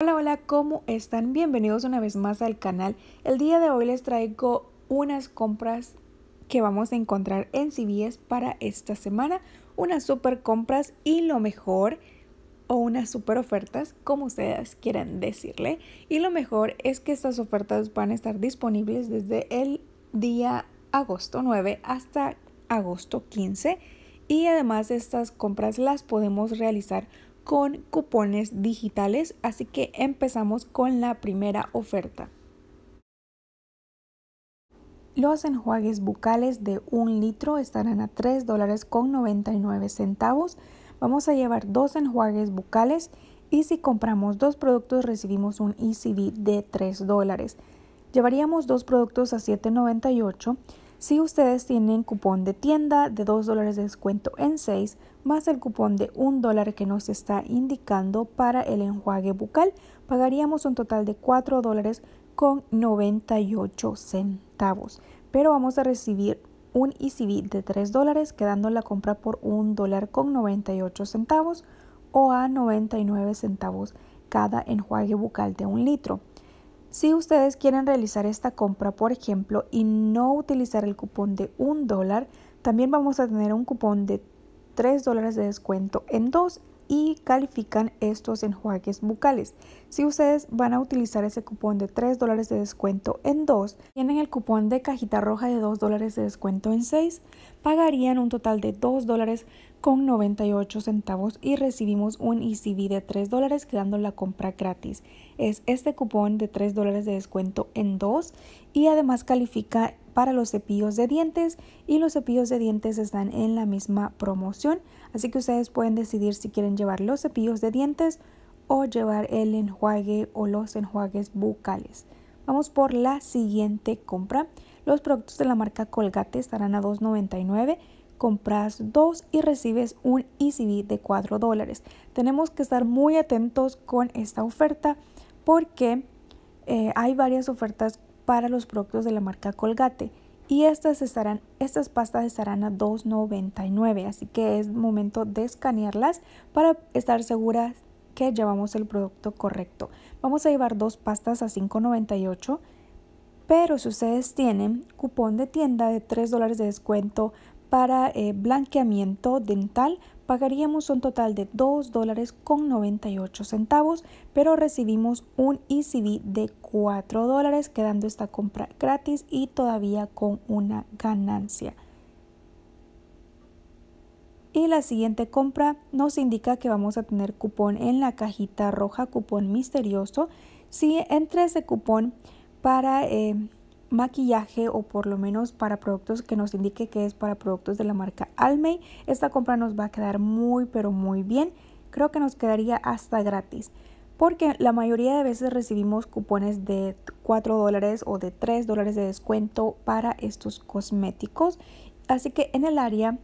Hola, hola, ¿cómo están? Bienvenidos una vez más al canal. El día de hoy les traigo unas compras que vamos a encontrar en CVS para esta semana. Unas super compras y lo mejor, o unas super ofertas, como ustedes quieran decirle. Y lo mejor es que estas ofertas van a estar disponibles desde el día agosto 9 hasta agosto 15. Y además estas compras las podemos realizar con cupones digitales, así que empezamos con la primera oferta. Los enjuagues bucales de un litro estarán a $3.99 dólares con centavos. Vamos a llevar dos enjuagues bucales y si compramos dos productos recibimos un ECD de $3 dólares. Llevaríamos dos productos a $7.98 si ustedes tienen cupón de tienda de 2 dólares de descuento en 6 más el cupón de 1 dólar que nos está indicando para el enjuague bucal, pagaríamos un total de 4 dólares con 98 centavos. Pero vamos a recibir un ECB de 3 dólares quedando la compra por 1 dólar con 98 centavos o a 99 centavos cada enjuague bucal de un litro. Si ustedes quieren realizar esta compra, por ejemplo, y no utilizar el cupón de un dólar, también vamos a tener un cupón de 3 dólares de descuento en dos y califican estos enjuagues bucales. Si ustedes van a utilizar ese cupón de 3 dólares de descuento en dos, tienen el cupón de cajita roja de 2 dólares de descuento en 6, pagarían un total de 2 dólares con 98 centavos y recibimos un ECB de 3 dólares quedando la compra gratis. Es este cupón de 3 dólares de descuento en dos y además califica para los cepillos de dientes y los cepillos de dientes están en la misma promoción, así que ustedes pueden decidir si quieren llevar los cepillos de dientes o llevar el enjuague o los enjuagues bucales. Vamos por la siguiente compra. Los productos de la marca Colgate estarán a $2.99 compras dos y recibes un ECB de 4 dólares. Tenemos que estar muy atentos con esta oferta porque eh, hay varias ofertas para los productos de la marca Colgate y estas, estarán, estas pastas estarán a 2.99, así que es momento de escanearlas para estar seguras que llevamos el producto correcto. Vamos a llevar dos pastas a 5.98, pero si ustedes tienen cupón de tienda de 3 dólares de descuento para eh, blanqueamiento dental pagaríamos un total de 2 dólares con 98 centavos, pero recibimos un ECD de 4 dólares, quedando esta compra gratis y todavía con una ganancia. Y la siguiente compra nos indica que vamos a tener cupón en la cajita roja, cupón misterioso. Si entre ese cupón para... Eh, maquillaje o por lo menos para productos que nos indique que es para productos de la marca Almay. Esta compra nos va a quedar muy pero muy bien. Creo que nos quedaría hasta gratis. Porque la mayoría de veces recibimos cupones de 4 dólares o de 3 dólares de descuento para estos cosméticos. Así que en el área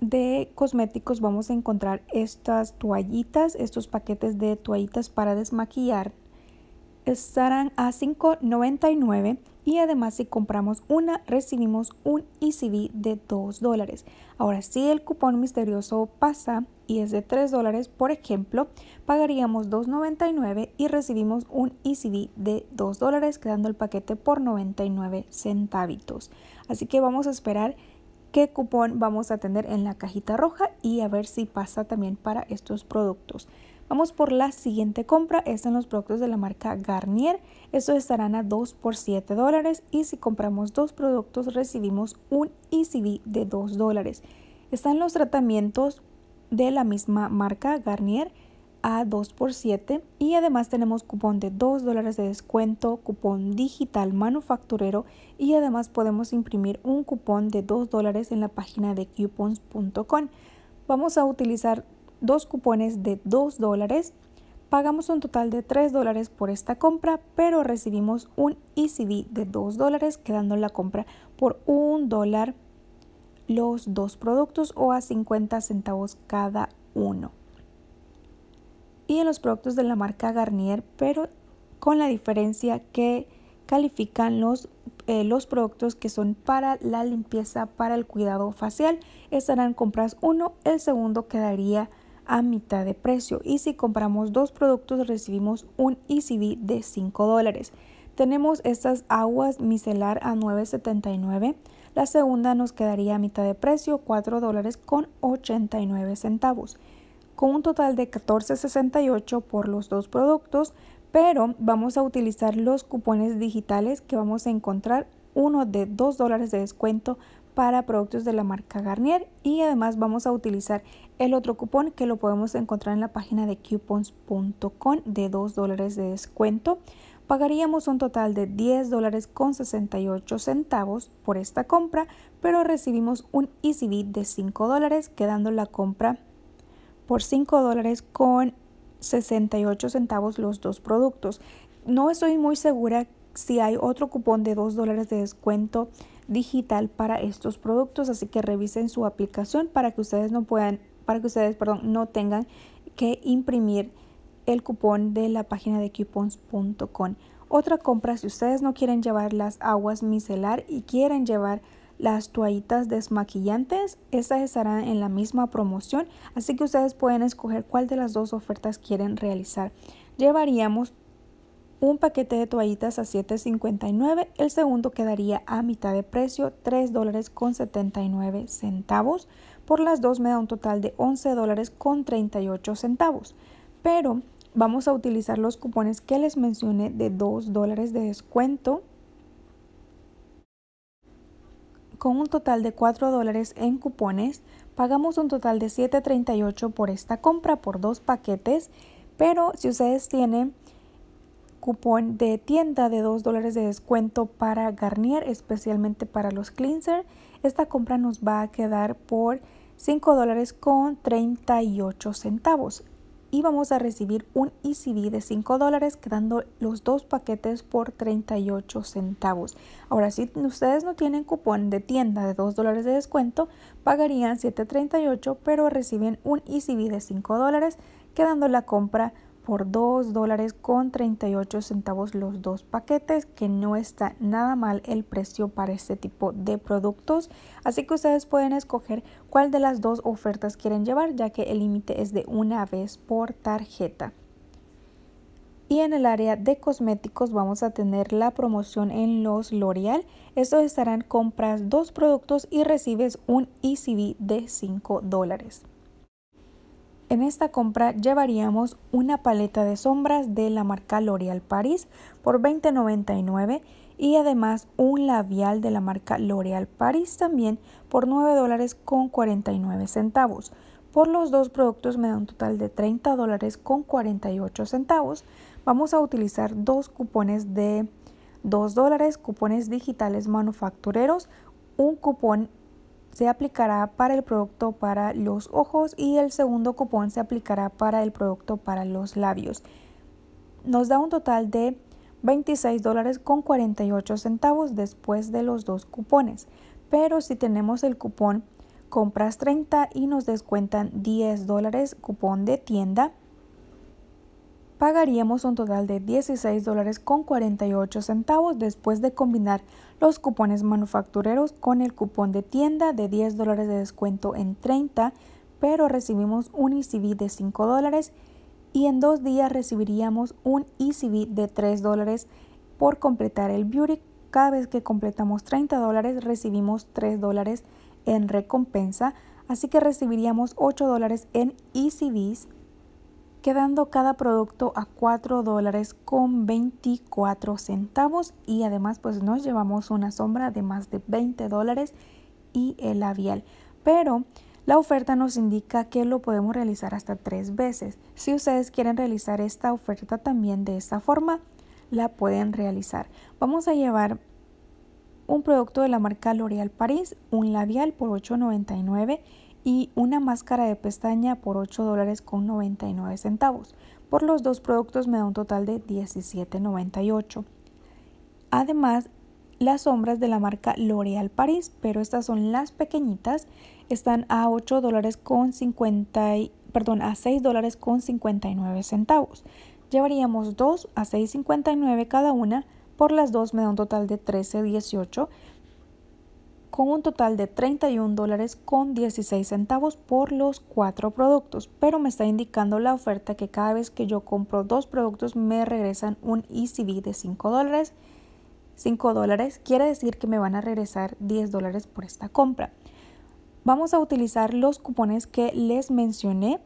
de cosméticos vamos a encontrar estas toallitas, estos paquetes de toallitas para desmaquillar. Estarán a $5.99 y además si compramos una recibimos un ECB de 2 dólares. Ahora si el cupón misterioso pasa y es de 3 dólares, por ejemplo, pagaríamos 2,99 y recibimos un ECB de 2 dólares quedando el paquete por 99 centavitos. Así que vamos a esperar qué cupón vamos a tener en la cajita roja y a ver si pasa también para estos productos. Vamos por la siguiente compra, están los productos de la marca Garnier. Estos estarán a 2 por 7 dólares y si compramos dos productos recibimos un ECD de 2 dólares. Están los tratamientos de la misma marca Garnier a 2 por 7 y además tenemos cupón de 2 dólares de descuento, cupón digital manufacturero y además podemos imprimir un cupón de 2 dólares en la página de coupons.com. Vamos a utilizar dos cupones de 2 dólares. Pagamos un total de 3 dólares por esta compra, pero recibimos un ECD de 2 dólares, quedando la compra por 1 dólar los dos productos o a 50 centavos cada uno. Y en los productos de la marca Garnier, pero con la diferencia que califican los, eh, los productos que son para la limpieza, para el cuidado facial, estarán compras uno, el segundo quedaría a mitad de precio y si compramos dos productos recibimos un ECD de 5 dólares. Tenemos estas aguas micelar a 9.79, la segunda nos quedaría a mitad de precio 4 dólares con 89 centavos, con un total de 14.68 por los dos productos, pero vamos a utilizar los cupones digitales que vamos a encontrar uno de 2 dólares de descuento para productos de la marca Garnier y además vamos a utilizar el otro cupón que lo podemos encontrar en la página de coupons.com de 2 dólares de descuento. Pagaríamos un total de 10 dólares con 68 centavos por esta compra, pero recibimos un ECB de 5 dólares, quedando la compra por 5 dólares con 68 centavos los dos productos. No estoy muy segura si hay otro cupón de 2 dólares de descuento digital para estos productos, así que revisen su aplicación para que ustedes no puedan, para que ustedes, perdón, no tengan que imprimir el cupón de la página de coupons.com. Otra compra, si ustedes no quieren llevar las aguas micelar y quieren llevar las toallitas desmaquillantes, Esas estarán en la misma promoción, así que ustedes pueden escoger cuál de las dos ofertas quieren realizar. Llevaríamos un paquete de toallitas a $7.59, el segundo quedaría a mitad de precio, $3.79 Por las dos me da un total de $11.38 centavos. Pero vamos a utilizar los cupones que les mencioné de $2 de descuento con un total de 4 dólares en cupones, pagamos un total de $7.38 por esta compra por dos paquetes, pero si ustedes tienen cupón de tienda de 2 dólares de descuento para Garnier, especialmente para los cleanser. Esta compra nos va a quedar por 5 dólares con 38 centavos. Y vamos a recibir un ECB de 5 dólares, quedando los dos paquetes por 38 centavos. Ahora, si ustedes no tienen cupón de tienda de 2 dólares de descuento, pagarían 7.38, pero reciben un ECB de 5 dólares, quedando la compra por 2 dólares con 38 centavos los dos paquetes, que no está nada mal el precio para este tipo de productos. Así que ustedes pueden escoger cuál de las dos ofertas quieren llevar, ya que el límite es de una vez por tarjeta. Y en el área de cosméticos vamos a tener la promoción en los L'Oreal. Estos estarán compras dos productos y recibes un ECB de 5 dólares. En esta compra llevaríamos una paleta de sombras de la marca L'Oreal Paris por $20.99 y además un labial de la marca L'Oreal Paris también por $9.49. Por los dos productos me da un total de $30.48. Vamos a utilizar dos cupones de $2, cupones digitales manufactureros, un cupón se aplicará para el producto para los ojos y el segundo cupón se aplicará para el producto para los labios. Nos da un total de 26 dólares con 48 centavos después de los dos cupones. Pero si tenemos el cupón compras 30 y nos descuentan 10 dólares cupón de tienda pagaríamos un total de $16.48 dólares después de combinar los cupones manufactureros con el cupón de tienda de 10 dólares de descuento en 30, pero recibimos un ECB de 5 dólares y en dos días recibiríamos un ECB de 3 dólares por completar el beauty. Cada vez que completamos 30 dólares recibimos 3 dólares en recompensa, así que recibiríamos 8 dólares en ECBs quedando cada producto a $4.24 dólares con 24 centavos y además pues nos llevamos una sombra de más de 20 dólares y el labial. Pero la oferta nos indica que lo podemos realizar hasta tres veces. Si ustedes quieren realizar esta oferta también de esta forma, la pueden realizar. Vamos a llevar un producto de la marca L'Oréal Paris, un labial por $8.99 y una máscara de pestaña por $8.99. dólares con centavos. Por los dos productos me da un total de 17.98. Además, las sombras de la marca L'Oréal Paris, pero estas son las pequeñitas, están a 8 dólares con perdón, a dólares con centavos. Llevaríamos dos a 6.59 cada una, por las dos me da un total de 13.18 con un total de 31 dólares con 16 centavos por los cuatro productos, pero me está indicando la oferta que cada vez que yo compro dos productos me regresan un ECB de 5 dólares. 5 dólares quiere decir que me van a regresar 10 dólares por esta compra. Vamos a utilizar los cupones que les mencioné.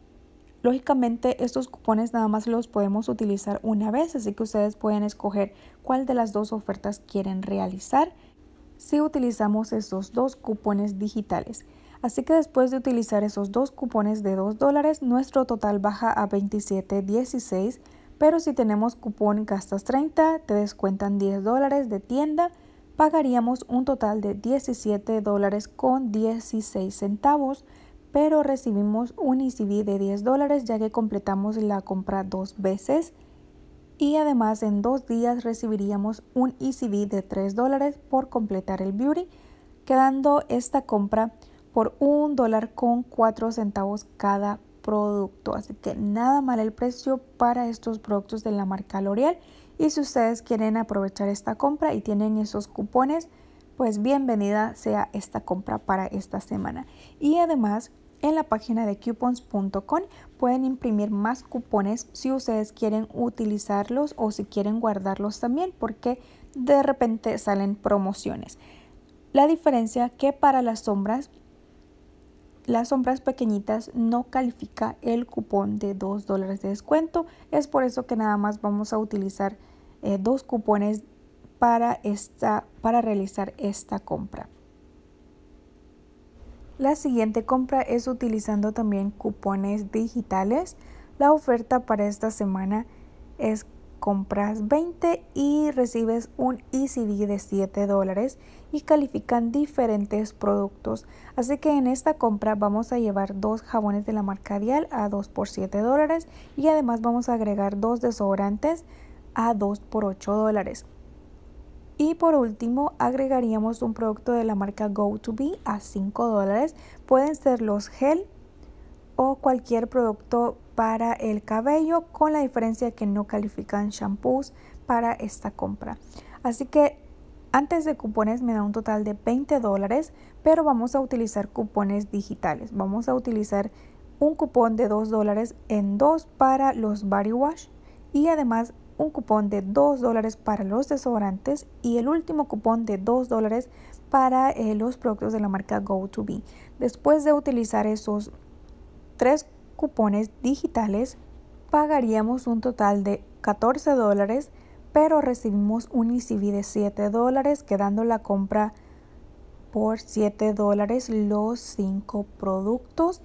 Lógicamente estos cupones nada más los podemos utilizar una vez, así que ustedes pueden escoger cuál de las dos ofertas quieren realizar si utilizamos esos dos cupones digitales. Así que después de utilizar esos dos cupones de 2 dólares, nuestro total baja a 27.16, pero si tenemos cupón gastas 30, te descuentan 10 dólares de tienda, pagaríamos un total de 17 dólares con 16 centavos, pero recibimos un ICB de 10 dólares ya que completamos la compra dos veces y además en dos días recibiríamos un ECB de 3 dólares por completar el beauty, quedando esta compra por un dólar con 4 centavos cada producto. Así que nada mal el precio para estos productos de la marca L'Oreal. Y si ustedes quieren aprovechar esta compra y tienen esos cupones, pues bienvenida sea esta compra para esta semana. Y además en la página de coupons.com pueden imprimir más cupones si ustedes quieren utilizarlos o si quieren guardarlos también porque de repente salen promociones. La diferencia que para las sombras, las sombras pequeñitas no califica el cupón de 2 dólares de descuento. Es por eso que nada más vamos a utilizar eh, dos cupones para, esta, para realizar esta compra. La siguiente compra es utilizando también cupones digitales. La oferta para esta semana es compras 20 y recibes un ECD de 7 dólares y califican diferentes productos. Así que en esta compra vamos a llevar dos jabones de la marca Dial a 2 por 7 dólares y además vamos a agregar dos desodorantes a 2 por 8 dólares. Y por último, agregaríamos un producto de la marca Go Be a 5 dólares. Pueden ser los gel o cualquier producto para el cabello, con la diferencia que no califican shampoos para esta compra. Así que antes de cupones me da un total de 20 dólares, pero vamos a utilizar cupones digitales. Vamos a utilizar un cupón de 2 dólares en dos para los body wash y además un cupón de 2 dólares para los desodorantes y el último cupón de 2 dólares para eh, los productos de la marca go Después de utilizar esos tres cupones digitales, pagaríamos un total de 14 dólares, pero recibimos un ECB de 7 dólares, quedando la compra por 7 dólares los 5 productos.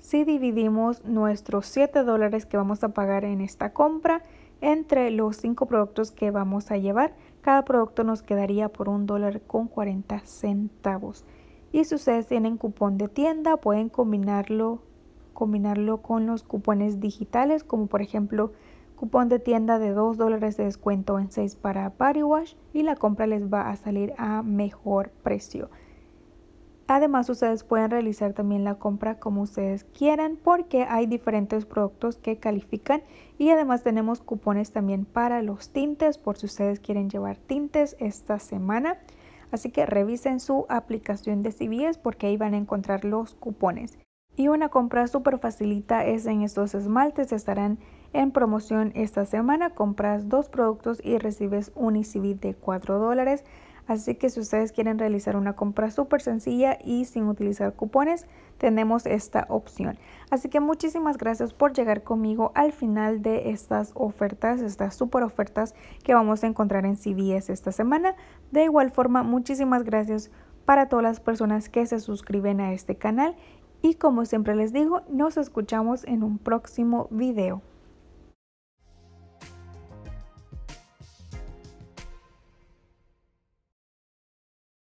Si dividimos nuestros 7 dólares que vamos a pagar en esta compra entre los cinco productos que vamos a llevar. Cada producto nos quedaría por un dólar con 40 centavos. Y si ustedes tienen cupón de tienda, pueden combinarlo, con los cupones digitales, como por ejemplo cupón de tienda de 2 dólares de descuento en 6 para Party Wash y la compra les va a salir a mejor precio. Además, ustedes pueden realizar también la compra como ustedes quieran porque hay diferentes productos que califican y además tenemos cupones también para los tintes por si ustedes quieren llevar tintes esta semana. Así que revisen su aplicación de CBS porque ahí van a encontrar los cupones. Y una compra súper facilita es en estos esmaltes, estarán en promoción esta semana. Compras dos productos y recibes un ICB e de 4 dólares. Así que si ustedes quieren realizar una compra súper sencilla y sin utilizar cupones, tenemos esta opción. Así que muchísimas gracias por llegar conmigo al final de estas ofertas, estas súper ofertas que vamos a encontrar en CBS esta semana. De igual forma, muchísimas gracias para todas las personas que se suscriben a este canal y como siempre les digo, nos escuchamos en un próximo video.